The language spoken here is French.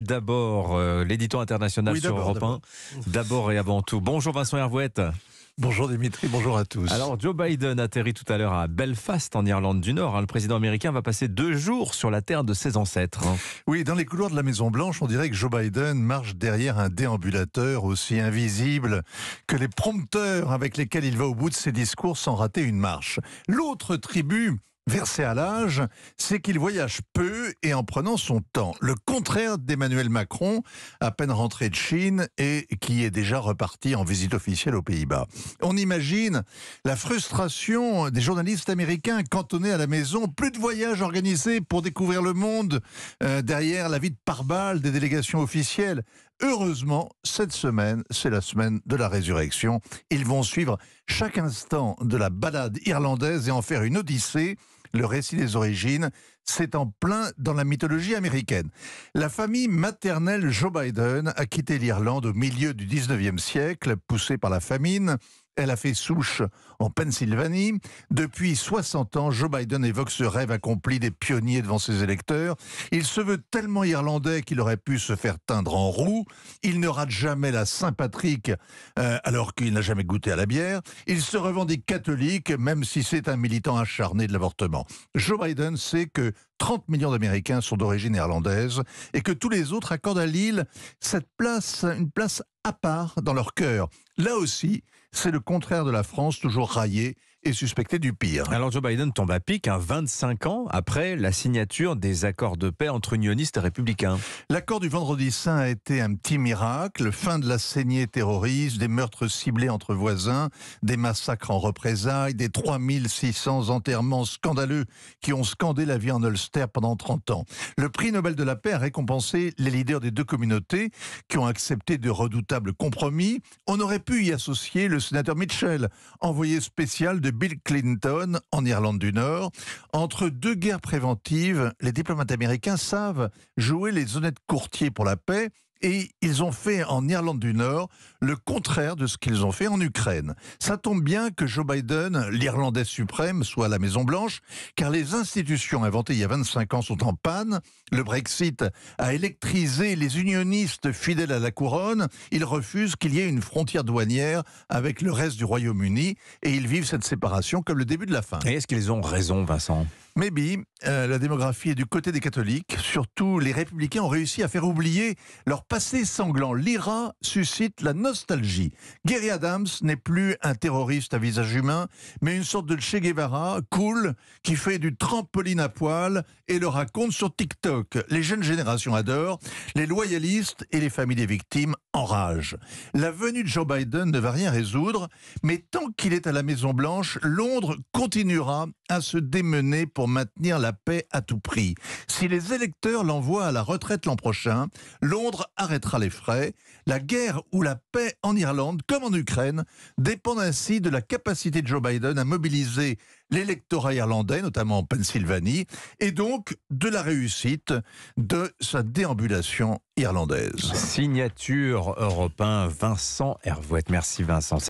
D'abord, euh, l'éditeur international sur Europe 1. D'abord et avant tout. Bonjour Vincent Hervouette. Bonjour Dimitri, bonjour à tous. Alors Joe Biden atterrit tout à l'heure à Belfast en Irlande du Nord. Hein, le président américain va passer deux jours sur la terre de ses ancêtres. Hein. Oui, dans les couloirs de la Maison Blanche, on dirait que Joe Biden marche derrière un déambulateur aussi invisible que les prompteurs avec lesquels il va au bout de ses discours sans rater une marche. L'autre tribu versé à l'âge, c'est qu'il voyage peu et en prenant son temps. Le contraire d'Emmanuel Macron, à peine rentré de Chine et qui est déjà reparti en visite officielle aux Pays-Bas. On imagine la frustration des journalistes américains cantonnés à la maison, plus de voyages organisés pour découvrir le monde euh, derrière la vie de pare-balles des délégations officielles. Heureusement, cette semaine, c'est la semaine de la résurrection. Ils vont suivre chaque instant de la balade irlandaise et en faire une odyssée le récit des origines, c'est en plein dans la mythologie américaine. La famille maternelle Joe Biden a quitté l'Irlande au milieu du 19e siècle, poussée par la famine, elle a fait souche en Pennsylvanie. Depuis 60 ans, Joe Biden évoque ce rêve accompli des pionniers devant ses électeurs. Il se veut tellement irlandais qu'il aurait pu se faire teindre en roue. Il ne rate jamais la Saint-Patrick euh, alors qu'il n'a jamais goûté à la bière. Il se revendique catholique même si c'est un militant acharné de l'avortement. Joe Biden sait que 30 millions d'Américains sont d'origine néerlandaise et que tous les autres accordent à Lille cette place, une place à part dans leur cœur. Là aussi, c'est le contraire de la France, toujours raillée et suspecté du pire. Alors Joe Biden tombe à pic 25 hein, ans après la signature des accords de paix entre unionistes et républicains. L'accord du vendredi saint a été un petit miracle, fin de la saignée terroriste, des meurtres ciblés entre voisins, des massacres en représailles, des 3600 enterrements scandaleux qui ont scandé la vie en Ulster pendant 30 ans. Le prix Nobel de la paix a récompensé les leaders des deux communautés qui ont accepté de redoutables compromis. On aurait pu y associer le sénateur Mitchell, envoyé spécial de Bill Clinton en Irlande du Nord. Entre deux guerres préventives, les diplomates américains savent jouer les honnêtes courtiers pour la paix et ils ont fait en Irlande du Nord le contraire de ce qu'ils ont fait en Ukraine. Ça tombe bien que Joe Biden, l'Irlandais suprême, soit à la Maison-Blanche, car les institutions inventées il y a 25 ans sont en panne. Le Brexit a électrisé les unionistes fidèles à la couronne. Ils refusent qu'il y ait une frontière douanière avec le reste du Royaume-Uni et ils vivent cette séparation comme le début de la fin. est-ce qu'ils ont raison, Vincent Maybe, euh, la démographie est du côté des catholiques. Surtout, les républicains ont réussi à faire oublier leur passé sanglant. L'IRA suscite la nostalgie. Gary Adams n'est plus un terroriste à visage humain, mais une sorte de Che Guevara, cool, qui fait du trampoline à poil et le raconte sur TikTok. Les jeunes générations adorent, les loyalistes et les familles des victimes enragent. La venue de Joe Biden ne va rien résoudre, mais tant qu'il est à la Maison-Blanche, Londres continuera à se démener pour maintenir la paix à tout prix. Si les électeurs l'envoient à la retraite l'an prochain, Londres arrêtera les frais. La guerre ou la paix en Irlande, comme en Ukraine, dépendent ainsi de la capacité de Joe Biden à mobiliser l'électorat irlandais, notamment en Pennsylvanie, et donc de la réussite de sa déambulation irlandaise. Signature européen, Vincent Hervouette. Merci Vincent.